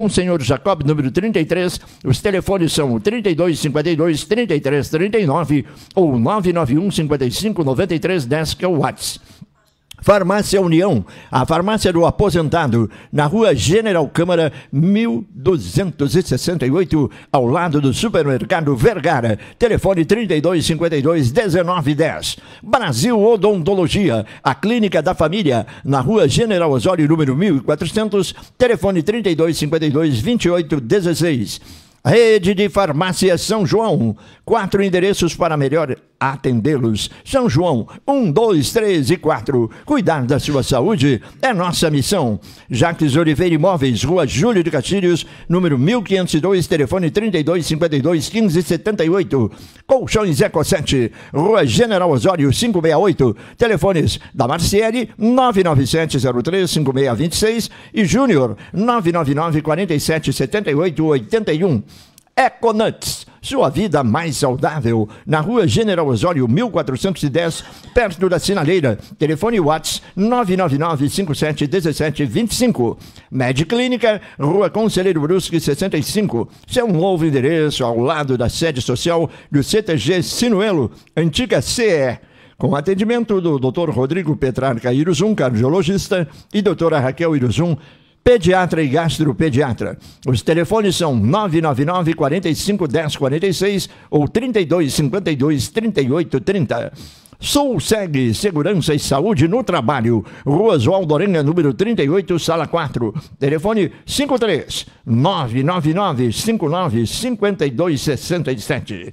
Um senhor Jacob, número 33. Os telefones são 3252 3339 ou 991 5593 10, que é o WhatsApp. Farmácia União, a farmácia do aposentado, na rua General Câmara, 1268, ao lado do supermercado Vergara. Telefone 3252 1910. Brasil Odontologia, a clínica da família, na rua General Osório, número 1400, telefone 3252 2816. Rede de Farmácia São João, Quatro endereços para melhor atendê-los. São João, 1, 2, 3 e 4. Cuidar da sua saúde é nossa missão. Jacques Oliveira Imóveis, Rua Júlio de Castilhos, número 1502, telefone 3252 1578. Colchões Eco7, Rua General Osório 568, telefones da Marciele 997035626 e Júnior 999 47 81. Econuts sua vida mais saudável. Na rua General Osório, 1410, perto da Sinaleira. Telefone Whats 999-571725. Clínica Rua Conselheiro Brusque, 65. Seu novo endereço ao lado da sede social do CTG Sinuelo, antiga CE com atendimento do Dr. Rodrigo Petrarca Iruzum, cardiologista, e doutora Raquel Iruzum, pediatra e gastropediatra. Os telefones são 999 45 10 ou 3252-3830. 38 30. Sul segue Segurança e Saúde no Trabalho. Rua João Dorenga, número 38, sala 4. Telefone 53 999 59 5267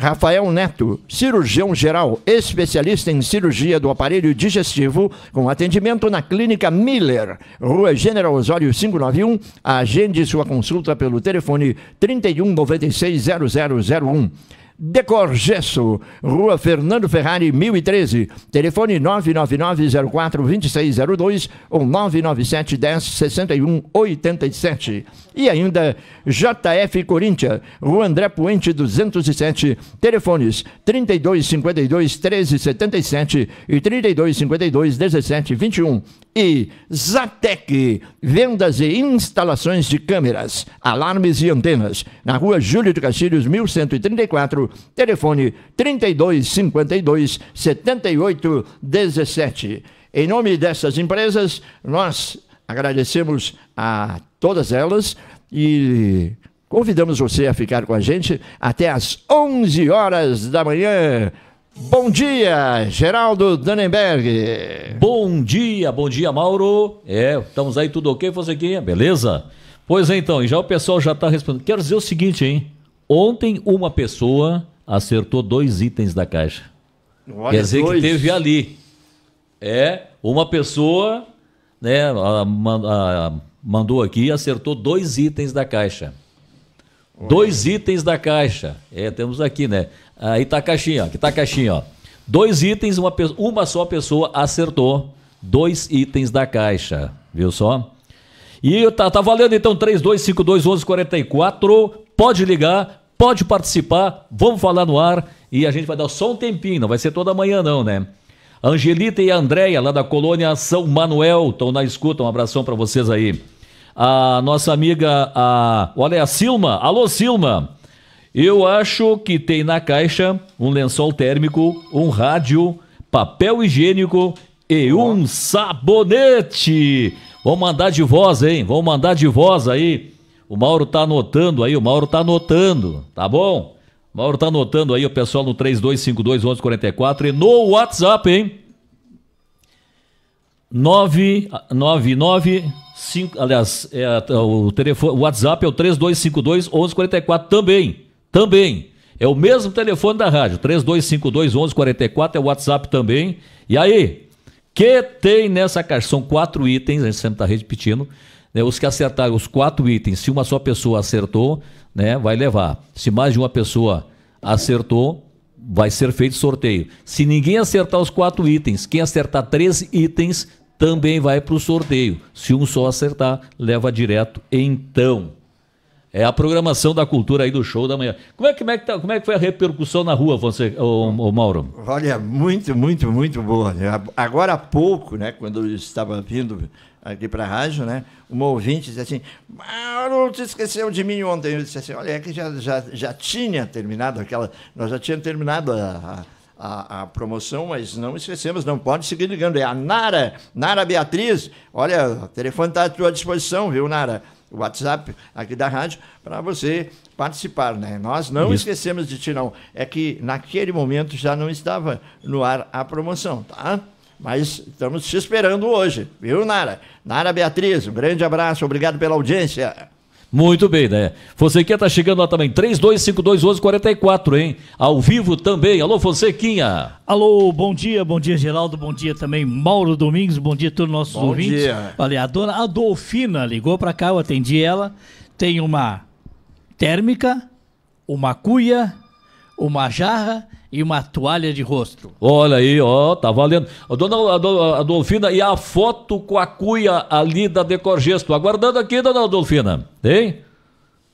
Rafael Neto, cirurgião geral, especialista em cirurgia do aparelho digestivo, com atendimento na Clínica Miller, Rua General Osório 591. Agende sua consulta pelo telefone 31 0001. Decor Gesso, Rua Fernando Ferrari, 1013, telefone 999-04-2602 ou 997-10-6187. E ainda JF Corinthians, Rua André Puente, 207, telefones 3252-1377 e 3252-1721. E Zatec, vendas e instalações de câmeras, alarmes e antenas, na rua Júlio de Castilhos, 1134, telefone 3252 7817. Em nome dessas empresas, nós agradecemos a todas elas e convidamos você a ficar com a gente até às 11 horas da manhã. Bom dia, Geraldo Dannenberg. Bom dia, bom dia, Mauro. É, estamos aí tudo ok, Fonsequinha? Beleza? Pois é, então, já o pessoal já está respondendo. Quero dizer o seguinte, hein? Ontem uma pessoa acertou dois itens da caixa. Olha Quer dizer dois. que teve ali. É, uma pessoa né, a, a, a, mandou aqui e acertou dois itens da caixa. Dois itens da caixa. É, temos aqui, né? Aí tá a caixinha, ó. Aqui tá a caixinha, ó. Dois itens, uma, uma só pessoa acertou. Dois itens da caixa. Viu só? E tá, tá valendo então 32521144. Pode ligar, pode participar, vamos falar no ar e a gente vai dar só um tempinho, não vai ser toda manhã não, né? Angelita e Andréia, lá da colônia São Manuel, estão na escuta, um abração para vocês aí a nossa amiga, a, olha, a Silma. Alô, Silma. Eu acho que tem na caixa um lençol térmico, um rádio, papel higiênico e oh. um sabonete. Vamos mandar de voz, hein? Vamos mandar de voz aí. O Mauro tá anotando aí, o Mauro tá anotando, tá bom? O Mauro tá anotando aí o pessoal no 1144 e no WhatsApp, hein? 9995, aliás, é, é, o telefone, o WhatsApp é o 3252 1144 também. Também. É o mesmo telefone da rádio, 3252 1144 é o WhatsApp também. E aí, que tem nessa caixa? São quatro itens, a gente sempre está repetindo. Né, os que acertaram os quatro itens, se uma só pessoa acertou, né, vai levar. Se mais de uma pessoa acertou, vai ser feito sorteio. Se ninguém acertar os quatro itens, quem acertar três itens também vai para o sorteio. Se um só acertar, leva direto então. É a programação da cultura aí do show da manhã. Como é, como é, que, tá, como é que foi a repercussão na rua, você, ô, ô Mauro? Olha, muito, muito, muito boa. Agora há pouco, né, quando eu estava vindo aqui para a rádio, né, uma ouvinte disse assim, Mauro, te esqueceu de mim ontem. Eu disse assim, olha, é que já, já, já tinha terminado aquela... Nós já tínhamos terminado a, a a, a, promoção, mas não esquecemos, não pode seguir ligando. É a Nara, Nara Beatriz. Olha, o telefone está à tua disposição, viu, Nara? O WhatsApp aqui da rádio para você participar, né? Nós não Isso. esquecemos de ti, não. É que naquele momento já não estava no ar a promoção, tá? Mas estamos te esperando hoje, viu, Nara? Nara Beatriz, um grande abraço, obrigado pela audiência. Muito bem, né? Fonsequinha tá chegando lá também, 32521144, hein? Ao vivo também. Alô, Fonsequinha. Alô, bom dia, bom dia, Geraldo, bom dia também, Mauro Domingos, bom dia a todos os nossos bom ouvintes. Dia. Olha, a dona Adolfina ligou para cá, eu atendi ela. Tem uma térmica, uma cuia, uma jarra e uma toalha de rosto. Olha aí, ó, tá valendo. A dona Adolfina, e a foto com a cuia ali da Decorgesto. Aguardando aqui, dona Adolfina. Hein?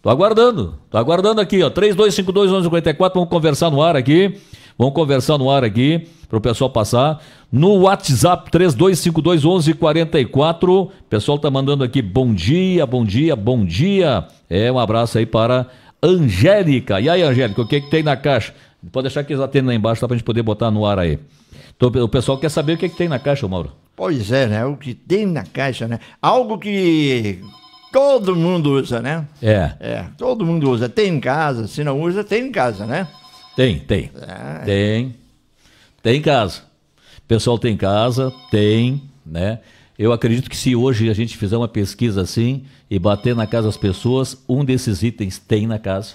Tô aguardando, tô aguardando aqui, ó. 32521154, vamos conversar no ar aqui. Vamos conversar no ar aqui, pro pessoal passar. No WhatsApp 3252-1144, o pessoal tá mandando aqui bom dia, bom dia, bom dia. É, um abraço aí para Angélica. E aí, Angélica, o que que tem na caixa? Pode deixar que eles atendem lá embaixo, só para a gente poder botar no ar aí. Então, o pessoal quer saber o que, é que tem na caixa, Mauro. Pois é, né? O que tem na caixa, né? Algo que todo mundo usa, né? É. É, todo mundo usa. Tem em casa, se não usa, tem em casa, né? Tem, tem. É. Tem. Tem em casa. O pessoal tem em casa, tem, né? Eu acredito que se hoje a gente fizer uma pesquisa assim e bater na casa das pessoas, um desses itens tem na casa.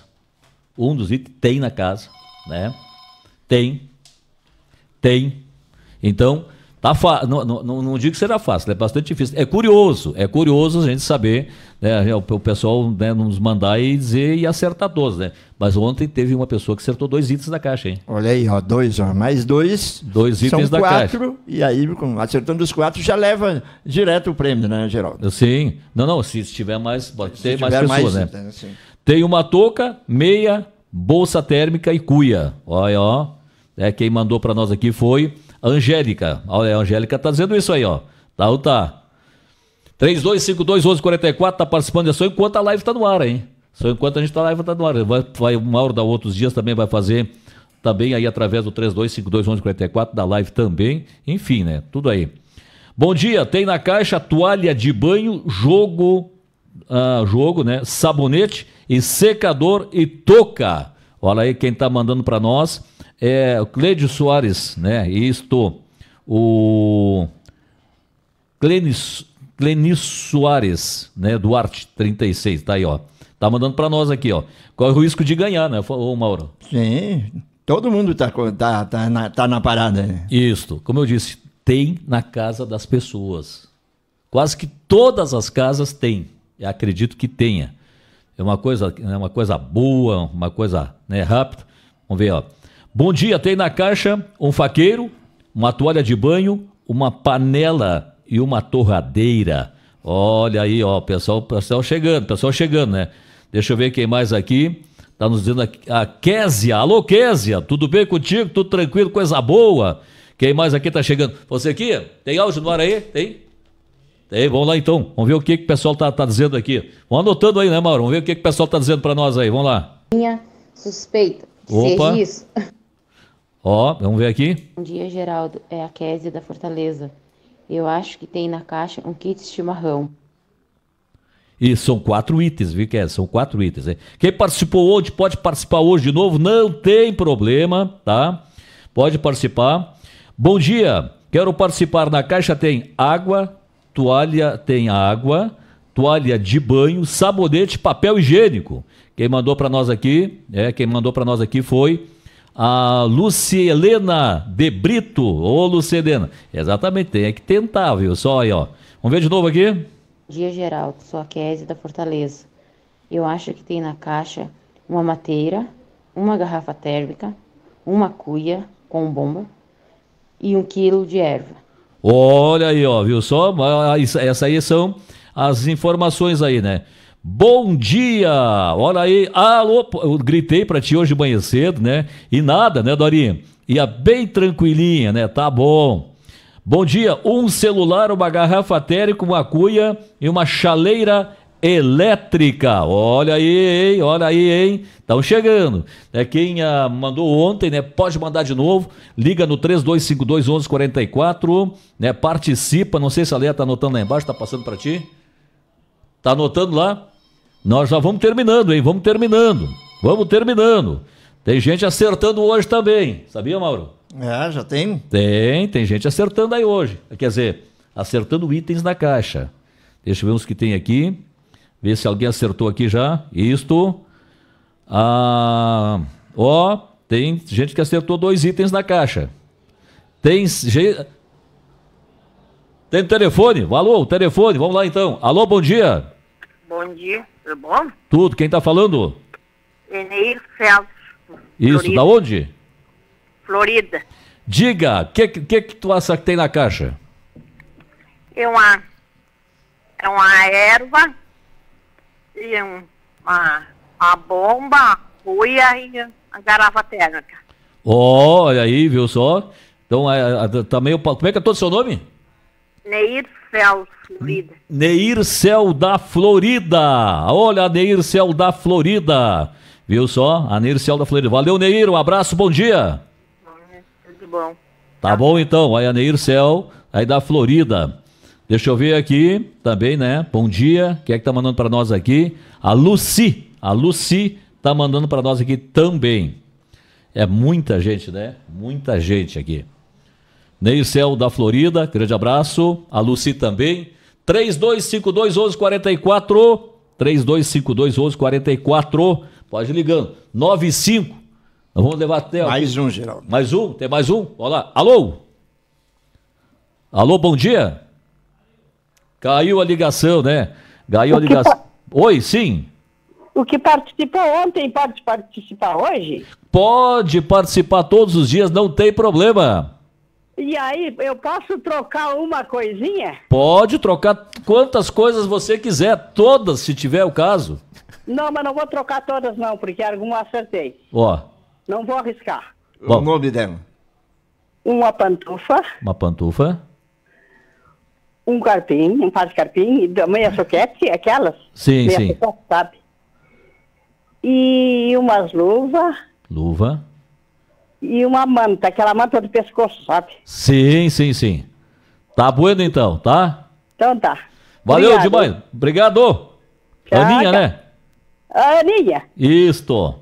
Um dos itens tem na casa né? Tem. Tem. Então, tá não, não, não, digo que será fácil, é bastante difícil. É curioso, é curioso a gente saber, né, o, pessoal né, nos mandar e dizer e acertar todos, né? Mas ontem teve uma pessoa que acertou dois itens da caixa, hein? Olha aí, ó, dois, ó, mais dois. Dois itens da quatro, E aí, acertando os quatro, já leva direto o prêmio, né, Geraldo? Sim. Não, não, se tiver mais, pode ter mais pessoas, mais, né? né? Sim. Tem uma touca, meia, Bolsa Térmica e Cuia. Olha, ó. É, quem mandou para nós aqui foi a Angélica. Olha, a Angélica tá dizendo isso aí, ó. Tá ou tá? 32521144 tá participando da ação enquanto a live tá no ar, hein? Só enquanto a gente tá live tá no ar. Vai, vai o Mauro da Outros Dias também vai fazer também aí através do 32521144 da live também. Enfim, né? Tudo aí. Bom dia, tem na caixa toalha de banho, jogo, uh, jogo, né? Sabonete e secador e touca. Olha aí quem está mandando para nós é o Cleide Soares, né? Isto, o Clenis, Clenis Soares, né? Duarte, 36, tá aí, ó. Tá mandando para nós aqui, ó. Qual o risco de ganhar, né, ô Mauro? Sim, todo mundo tá, tá, tá, na, tá na parada. Né? Isto, como eu disse, tem na casa das pessoas. Quase que todas as casas têm. Eu acredito que tenha. É uma coisa, é uma coisa boa, uma coisa né, rápida. Vamos ver, ó. Bom dia, tem na caixa um faqueiro, uma toalha de banho, uma panela e uma torradeira. Olha aí, ó, pessoal, pessoal chegando, pessoal chegando, né? Deixa eu ver quem mais aqui. Tá nos dizendo aqui, a Késia. Alô, Késia, tudo bem contigo? Tudo tranquilo, coisa boa? Quem mais aqui tá chegando? Você aqui? Tem áudio no ar aí? Tem? Ei, vamos lá então, vamos ver o que, que o pessoal tá, tá dizendo aqui. Vamos anotando aí, né, Mauro? Vamos ver o que, que o pessoal tá dizendo para nós aí, vamos lá. Minha suspeita de é Opa. ser isso. Ó, vamos ver aqui. Bom dia, Geraldo. É a Kézia da Fortaleza. Eu acho que tem na caixa um kit chimarrão. E são quatro itens, viu, Kézia? São quatro itens. Quem participou hoje pode participar hoje de novo, não tem problema, tá? Pode participar. Bom dia, quero participar. Na caixa tem água, toalha tem água, toalha de banho, sabonete, papel higiênico. Quem mandou para nós aqui, é, quem mandou para nós aqui foi a Lucielena de Brito, ô Lucielena. Exatamente, tem é que tentar, viu? Só aí, ó. Vamos ver de novo aqui. Bom dia, Geraldo. Sou a Kézia da Fortaleza. Eu acho que tem na caixa uma mateira, uma garrafa térmica, uma cuia com bomba e um quilo de erva. Olha aí, ó, viu só? Ah, essa aí são as informações aí, né? Bom dia! Olha aí, alô! Eu gritei pra ti hoje de manhã cedo, né? E nada, né, Dorinha? Ia é bem tranquilinha, né? Tá bom. Bom dia! Um celular, uma garrafa térmica, uma cuia e uma chaleira elétrica. Olha aí, hein? Olha aí, hein? Estão chegando. É quem ah, mandou ontem, né? Pode mandar de novo. Liga no 32521144, né? Participa. Não sei se a Leia tá anotando lá embaixo, tá passando para ti. Tá anotando lá? Nós já vamos terminando, hein? Vamos terminando. Vamos terminando. Tem gente acertando hoje também. Sabia, Mauro? É, já tem. Tem, tem gente acertando aí hoje. Quer dizer, acertando itens na caixa. Deixa eu ver uns que tem aqui. Vê se alguém acertou aqui já. Isto. Ah, ó, tem gente que acertou dois itens na caixa. Tem Tem telefone? Alô, telefone, vamos lá então. Alô, bom dia. Bom dia, tudo bom? Tudo, quem tá falando? Eneir Celso. Isso, Florida. da onde? Florida. Diga, o que, que, que tu acha que tem na caixa? É uma, é uma erva um a, a bomba, a cuia e a garrafa térmica. Olha aí, viu só? Então, é, é, é tá meio como é que é todo o seu nome? Neir Cel, Florida. Neir Cel da Florida. Olha, Neir Cel da Florida. Viu só? A Neir Cel da Florida. Valeu, Neir. Um abraço, bom dia. Né? tudo bom. Tá, tá bom, então. Aí a Neir Cel, aí da Florida. Deixa eu ver aqui também, né? Bom dia. Quem é que tá mandando para nós aqui? A Luci. A Luci tá mandando para nós aqui também. É muita gente, né? Muita gente aqui. Neicel da Florida, grande abraço. A Luci também. 3252 1144. 3252 1144. Pode ligando. 95. Nós vamos levar até. Mais um, Geraldo. Mais um? Tem mais um? Olha lá. Alô? Alô, bom dia. Caiu a ligação, né? Caiu a ligação. Oi, sim. O que participou ontem pode participar hoje? Pode participar todos os dias, não tem problema. E aí, eu posso trocar uma coisinha? Pode trocar quantas coisas você quiser, todas, se tiver o caso. Não, mas não vou trocar todas não, porque alguma acertei. Ó. Não vou arriscar. Bom. O nome dela? Uma pantufa. Uma pantufa um carpim, um par de carpim, e da meia soquete, aquelas. Sim, sim. Soquete, sabe? E umas luvas. Luva. E uma manta, aquela manta do pescoço, sabe? Sim, sim, sim. Tá bueno então, tá? Então tá. Valeu demais. Obrigado. Tchau, Aninha, tchau. né? Aninha. Isto.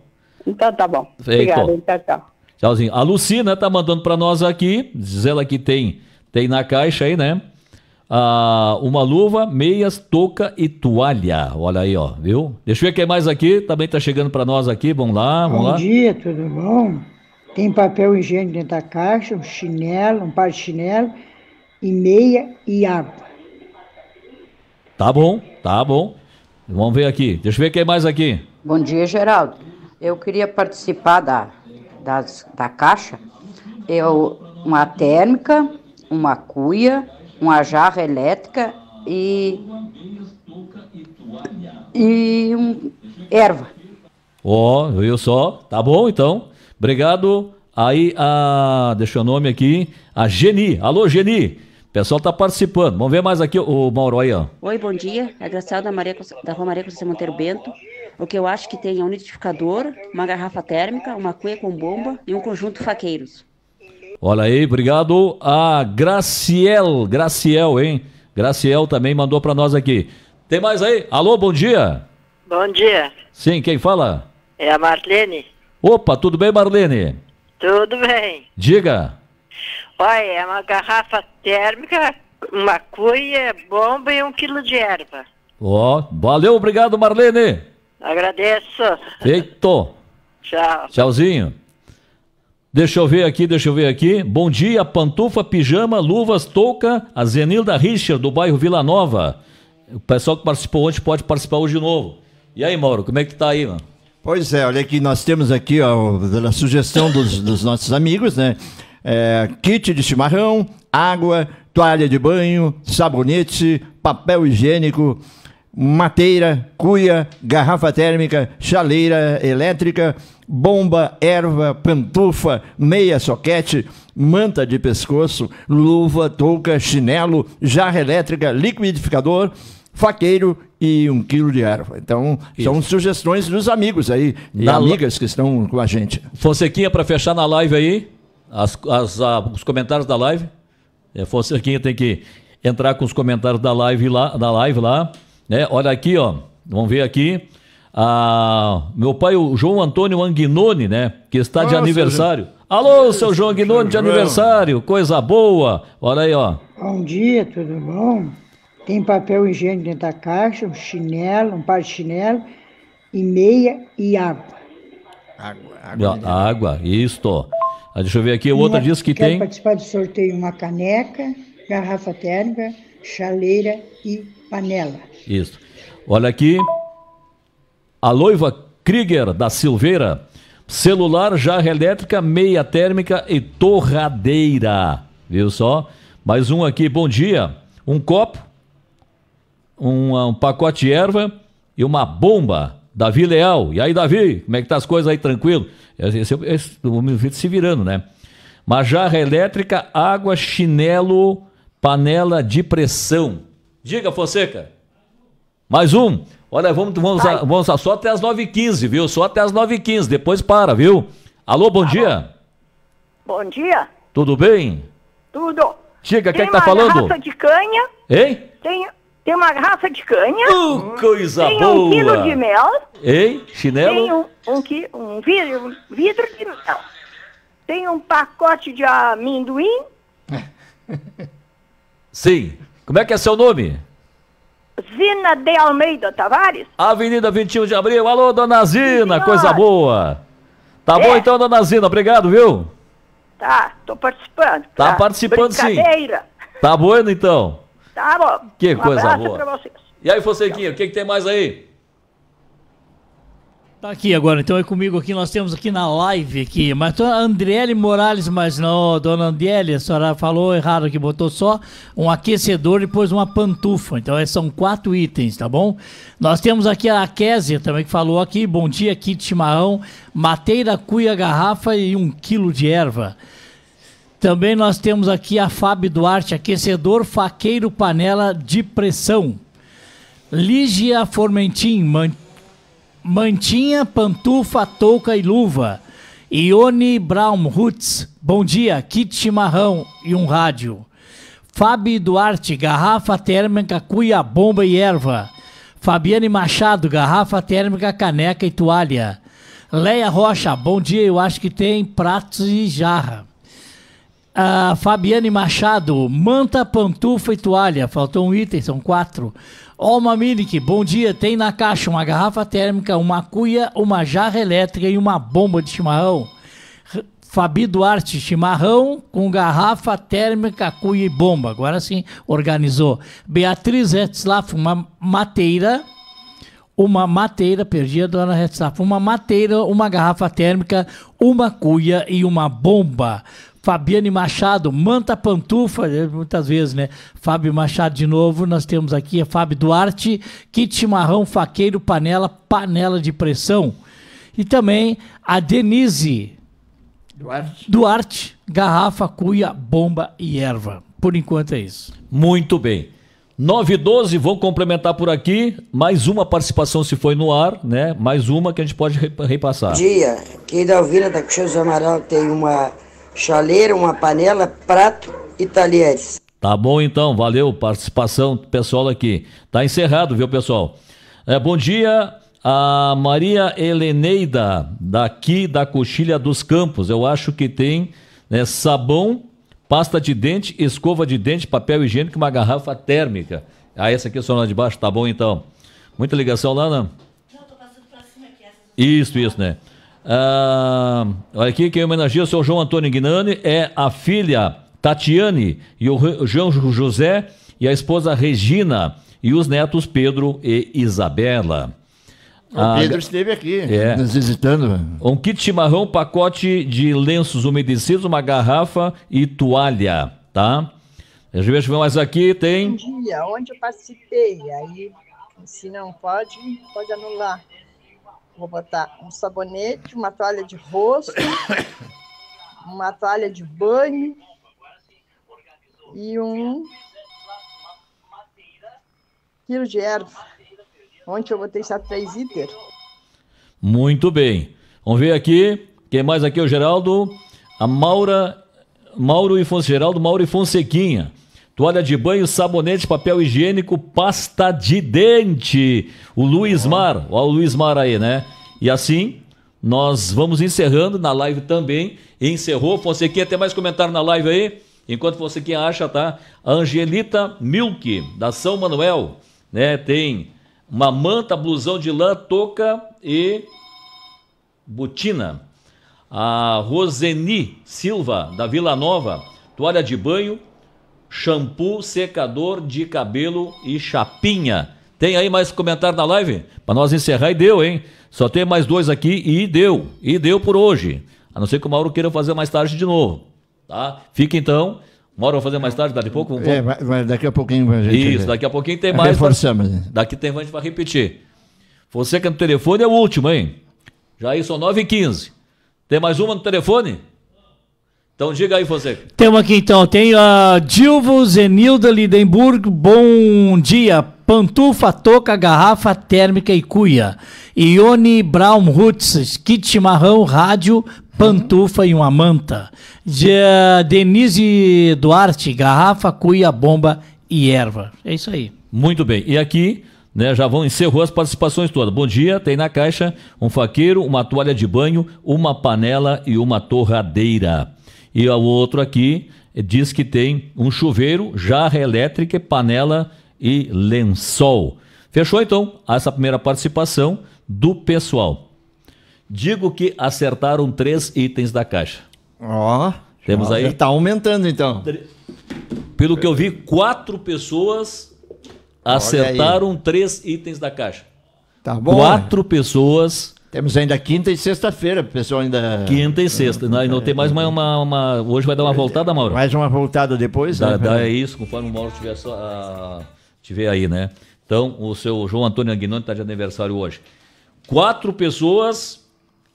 Então tá bom. Feito. Obrigado, tchau, tchau. Tchauzinho. A Lucina tá mandando para nós aqui, diz ela que tem, tem na caixa aí, né? ah, uma luva, meias, touca e toalha. Olha aí, ó, viu? Deixa eu ver quem mais aqui, também tá chegando para nós aqui, vamos lá, vamos bom lá. Bom dia, tudo bom? Tem papel higiênico dentro da caixa, um chinelo, um par de chinelo, e meia e água. Tá bom, tá bom. Vamos ver aqui. Deixa eu ver quem mais aqui. Bom dia, Geraldo. Eu queria participar da, das, da caixa. Eu, uma térmica, uma cuia, uma jarra elétrica e, e um erva. Ó, oh, viu só? Tá bom então. Obrigado. Aí a. Deixa o nome aqui. A Geni. Alô, Geni. O pessoal tá participando. Vamos ver mais aqui o Mauro aí, ó. Oi, bom dia. É Graçada Maria, da Rua Maria Conceição Monteiro Bento. O que eu acho que tem é um liquidificador, uma garrafa térmica, uma cuia com bomba e um conjunto faqueiros. Olha aí, obrigado a Graciel, Graciel, hein? Graciel também mandou para nós aqui. Tem mais aí? Alô, bom dia. Bom dia. Sim, quem fala? É a Marlene. Opa, tudo bem, Marlene? Tudo bem. Diga. Olha, é uma garrafa térmica, uma cuia, bomba e um quilo de erva. Ó, oh, valeu, obrigado, Marlene. Agradeço. Feito. Tchau. Tchauzinho. Deixa eu ver aqui, deixa eu ver aqui. Bom dia, pantufa, pijama, luvas, touca, a Zenilda Richard, do bairro Vila Nova. O pessoal que participou ontem pode participar hoje de novo. E aí, Mauro, como é que tá aí, mano? Pois é, olha aqui, nós temos aqui, ó, a sugestão dos, dos nossos amigos, né? É, kit de chimarrão, água, toalha de banho, sabonete, papel higiênico, mateira, cuia, garrafa térmica, chaleira elétrica, bomba, erva, pantufa, meia soquete, manta de pescoço, luva, touca, chinelo, jarra elétrica, liquidificador, faqueiro e um quilo de erva. Então, Isso. são sugestões dos amigos aí e da amigas que estão com a gente. Fonsequinha, para fechar na live aí, as, as, a, os comentários da live. É, Fonsequinha tem que entrar com os comentários da live lá. Da live lá. Né? Olha aqui, ó. Vamos ver aqui. Ah, meu pai, o João Antônio Anguinone, né? Que está de aniversário. Alô, seu João Anguinone de aniversário. Coisa boa. Olha aí, ó. Bom dia, tudo bom? Tem papel higiênico dentro da caixa, um chinelo, um par de chinelo, e meia e água. Água, água. Né? água, isto. Ah, deixa eu ver aqui, o outro diz que quero tem. participar do sorteio uma caneca, garrafa térmica chaleira e panela. Isso. Olha aqui. A loiva Krieger da Silveira. Celular, jarra elétrica, meia térmica e torradeira. Viu só? Mais um aqui, bom dia. Um copo, um, um pacote de erva e uma bomba. Davi Leal. E aí, Davi, como é que tá as coisas aí? Tranquilo? Esse, o meu vídeo se virando, né? Uma jarra elétrica, água, chinelo panela de pressão. Diga, Fonseca. Mais um. Olha, vamos, vamos, a, vamos a, só até as 9h15, viu? Só até as 9h15, depois para, viu? Alô, bom Alô. Tá dia. Bom dia. Tudo bem? Tudo. Diga, quem é que tá falando? Tem uma raça de canha. Hein? Tem, tem uma raça de canha. Uh, coisa tem boa. Tem um quilo de mel. Hein? Chinelo? Tem um, um, um, vidro, um vidro de mel. Tem um pacote de amendoim. Sim. Como é que é seu nome? Zina de Almeida Tavares. Avenida 21 de Abril. Alô, dona Zina, coisa boa. Tá é. bom então, dona Zina, obrigado, viu? Tá, tô participando. Tá, tá. participando sim. Tá bom então. Tá bom. Que um coisa boa. E aí, Fonsequinha, o que, que tem mais aí? Tá aqui agora, então é comigo aqui, nós temos aqui na live aqui, mas Andriele Morales, mas não, dona Andriele, a senhora falou errado que botou só um aquecedor e depois uma pantufa, então é, são quatro itens, tá bom? Nós temos aqui a Kézia também que falou aqui, bom dia, kit chimarrão, mateira, cuia, garrafa e um quilo de erva. Também nós temos aqui a Fábio Duarte, aquecedor, faqueiro, panela de pressão. Lígia Formentim, mantinha Mantinha, pantufa, touca e luva. Ione Roots, bom dia, kit chimarrão e um rádio. Fábio Duarte, garrafa térmica, cuia, bomba e erva. Fabiane Machado, garrafa térmica, caneca e toalha. Leia Rocha, bom dia, eu acho que tem pratos e jarra. A Fabiane Machado, manta, pantufa e toalha. Faltou um item, são quatro. Olma Minik, bom dia. Tem na caixa uma garrafa térmica, uma cuia, uma jarra elétrica e uma bomba de chimarrão. Fabi Duarte, chimarrão com garrafa térmica, cuia e bomba. Agora sim, organizou. Beatriz Hetzlaff, uma mateira. Uma mateira, perdi a dona Hetzlaff. Uma mateira, uma garrafa térmica, uma cuia e uma bomba. Fabiane Machado, manta pantufa, eh, muitas vezes, né? Fábio Machado de novo, nós temos aqui a Fábio Duarte, kit Marrão, faqueiro, panela, panela de pressão. E também a Denise Duarte, Duarte garrafa, cuia, bomba e erva. Por enquanto é isso. Muito bem. 9 e 12, vou complementar por aqui. Mais uma participação se foi no ar, né? Mais uma que a gente pode repassar. Bom dia, Quem é da Vila da Cruz Amaral tem uma chaleira, uma panela, prato e talheres. Tá bom então, valeu participação pessoal aqui. Tá encerrado, viu, pessoal? É, bom dia a Maria Heleneida, daqui da Coxilha dos Campos. Eu acho que tem né, sabão, pasta de dente, escova de dente, papel higiênico e uma garrafa térmica. Ah, essa aqui é só lá de baixo, tá bom então. Muita ligação lá, não? Né? Não, tô passando pra cima aqui. Isso, isso, né? Ah, olha aqui, quem homenageia o seu João Antônio Guinani é a filha Tatiane e o João José e a esposa Regina e os netos Pedro e Isabela. O ah, Pedro esteve aqui, é. nos visitando. Um kit chimarrão, pacote de lenços umedecidos, uma garrafa e toalha, tá? Deixa eu ver mais aqui, tem... Um dia, onde eu participei, aí se não pode, pode anular. Vou botar um sabonete, uma toalha de rosto, uma toalha de banho e um quilo de erva. Ontem eu botei só três litros. Muito bem. Vamos ver aqui. Quem mais aqui é o Geraldo? A Maura, Mauro e Fonseca. Geraldo, Mauro e Fonsequinha toalha de banho, sabonete, papel higiênico, pasta de dente. O Luiz Mar, olha o Luiz Mar aí, né? E assim, nós vamos encerrando na live também. Encerrou. Você quer até mais comentário na live aí? Enquanto você quem acha, tá? A Angelita Milk, da São Manuel, né? Tem uma manta, blusão de lã, touca e botina. A Roseni Silva, da Vila Nova, toalha de banho, shampoo, secador de cabelo e chapinha. Tem aí mais comentário na live? Para nós encerrar e deu, hein? Só tem mais dois aqui e deu. E deu por hoje. A não ser que o Mauro queira fazer mais tarde de novo. Tá? Fica então. Mauro, vai fazer mais tarde, daqui a pouco? Vamos... É, mas daqui a pouquinho a gente. Isso, daqui a pouquinho tem mais. Tá? Reforçamos. Né? Daqui tem mais para repetir. Você que é no telefone é o último, hein? Já aí são 9h15. Tem mais uma no telefone? Então diga aí, você. Temos aqui então, tem a Dilvo Zenilda Lidenburg, bom dia. Pantufa, toca, garrafa térmica e cuia. Ione Braunhutz, kit Marrão rádio, pantufa e uma manta. De, Denise Duarte, garrafa, cuia, bomba e erva. É isso aí. Muito bem. E aqui, né, já vão encerrou as participações todas. Bom dia, tem na caixa um faqueiro, uma toalha de banho, uma panela e uma torradeira. E o outro aqui eh, diz que tem um chuveiro, jarra elétrica, panela e lençol. Fechou então essa primeira participação do pessoal. Digo que acertaram três itens da caixa. Ó, oh, temos aí. Está aumentando então. Pelo que eu vi, quatro pessoas acertaram três itens da caixa. Tá bom. É. Quatro pessoas temos ainda quinta e sexta-feira, pessoal ainda. Quinta e sexta. não, né? não tem mais uma, uma, uma, Hoje vai dar uma voltada, Mauro? Mais uma voltada depois, dá, né? Dá é isso, conforme o Mauro tiver, só, ah, tiver aí, né? Então, o seu João Antônio Aguinone está de aniversário hoje. Quatro pessoas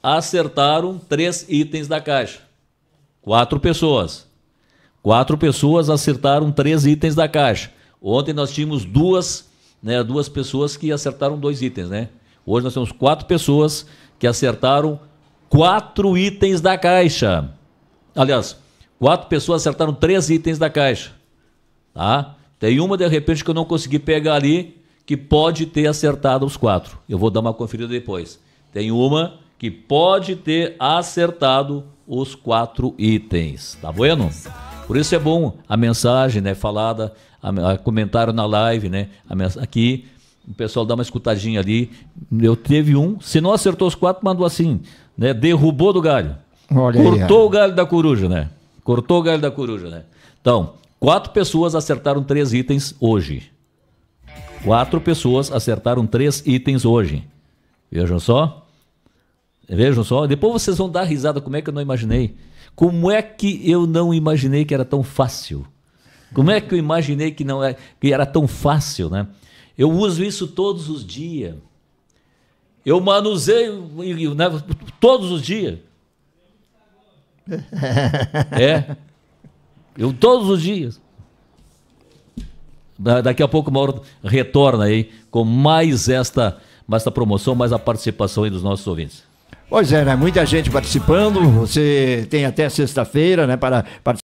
acertaram três itens da caixa. Quatro pessoas. Quatro pessoas acertaram três itens da caixa. Ontem nós tínhamos duas, né, duas pessoas que acertaram dois itens, né? Hoje nós temos quatro pessoas que acertaram quatro itens da caixa. Aliás, quatro pessoas acertaram três itens da caixa. Tá? Tem uma, de repente, que eu não consegui pegar ali, que pode ter acertado os quatro. Eu vou dar uma conferida depois. Tem uma que pode ter acertado os quatro itens. Tá vendo? Por isso é bom a mensagem, né? Falada, a, a comentário na live, né? A, aqui o pessoal dá uma escutadinha ali. Eu teve um, se não acertou os quatro, mandou assim, né? Derrubou do galho. Olha Cortou aí, o galho da coruja, né? Cortou o galho da coruja, né? Então, quatro pessoas acertaram três itens hoje. Quatro pessoas acertaram três itens hoje. Vejam só. Vejam só. Depois vocês vão dar risada. Como é que eu não imaginei? Como é que eu não imaginei que era tão fácil? Como é que eu imaginei que não era, é, que era tão fácil, né? Eu uso isso todos os dias. Eu manuseio né, todos os dias. é. Eu todos os dias. Da, daqui a pouco o Mauro retorna aí com mais esta, mais esta promoção, mais a participação aí dos nossos ouvintes. Pois é, né? Muita gente participando. Você tem até sexta-feira, né? Para participar.